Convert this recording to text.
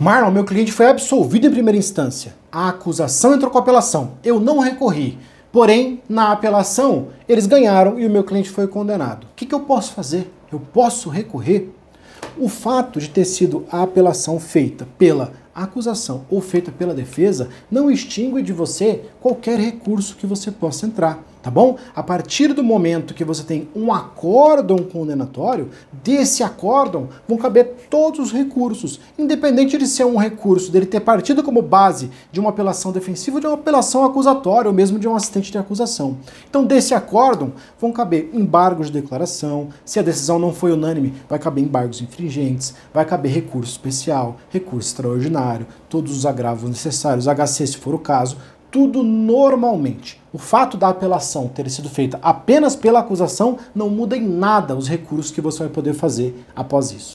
Marlon, meu cliente foi absolvido em primeira instância. A acusação entrou com apelação. Eu não recorri. Porém, na apelação, eles ganharam e o meu cliente foi condenado. O que, que eu posso fazer? Eu posso recorrer? O fato de ter sido a apelação feita pela acusação ou feita pela defesa não extingue de você qualquer recurso que você possa entrar tá bom? A partir do momento que você tem um acórdão condenatório, desse acórdão vão caber todos os recursos, independente de ser um recurso, dele ter partido como base de uma apelação defensiva ou de uma apelação acusatória, ou mesmo de um assistente de acusação. Então, desse acórdão vão caber embargos de declaração, se a decisão não foi unânime, vai caber embargos infringentes, vai caber recurso especial, recurso extraordinário, todos os agravos necessários, HC se for o caso, tudo normalmente. O fato da apelação ter sido feita apenas pela acusação não muda em nada os recursos que você vai poder fazer após isso.